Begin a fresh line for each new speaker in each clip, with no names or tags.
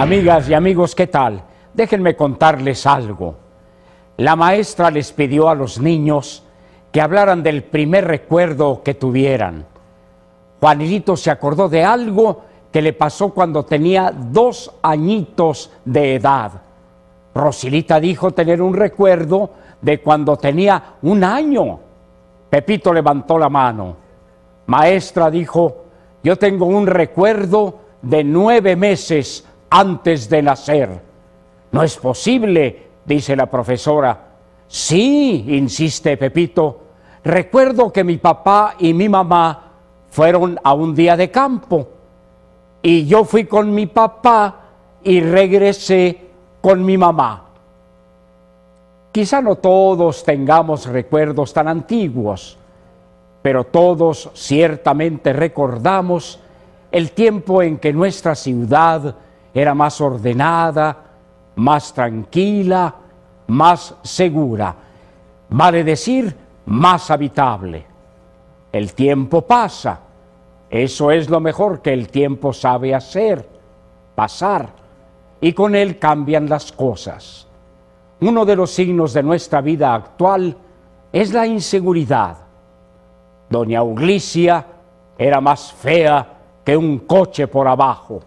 Amigas y amigos, ¿qué tal? Déjenme contarles algo. La maestra les pidió a los niños que hablaran del primer recuerdo que tuvieran. Juanito se acordó de algo que le pasó cuando tenía dos añitos de edad. Rosilita dijo tener un recuerdo de cuando tenía un año. Pepito levantó la mano. Maestra dijo, yo tengo un recuerdo de nueve meses antes de nacer. No es posible, dice la profesora. Sí, insiste Pepito. Recuerdo que mi papá y mi mamá fueron a un día de campo y yo fui con mi papá y regresé con mi mamá. Quizá no todos tengamos recuerdos tan antiguos, pero todos ciertamente recordamos el tiempo en que nuestra ciudad era más ordenada, más tranquila, más segura, vale decir, más habitable. El tiempo pasa, eso es lo mejor que el tiempo sabe hacer, pasar, y con él cambian las cosas. Uno de los signos de nuestra vida actual es la inseguridad. Doña Uglicia era más fea que un coche por abajo.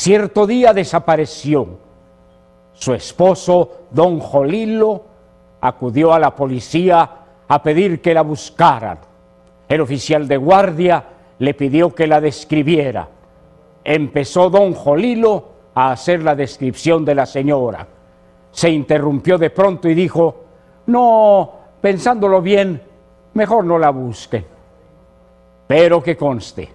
Cierto día desapareció. Su esposo, don Jolilo, acudió a la policía a pedir que la buscaran. El oficial de guardia le pidió que la describiera. Empezó don Jolilo a hacer la descripción de la señora. Se interrumpió de pronto y dijo, no, pensándolo bien, mejor no la busquen. Pero que conste,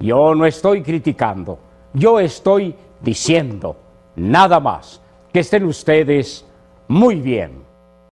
yo no estoy criticando. Yo estoy diciendo, nada más, que estén ustedes muy bien.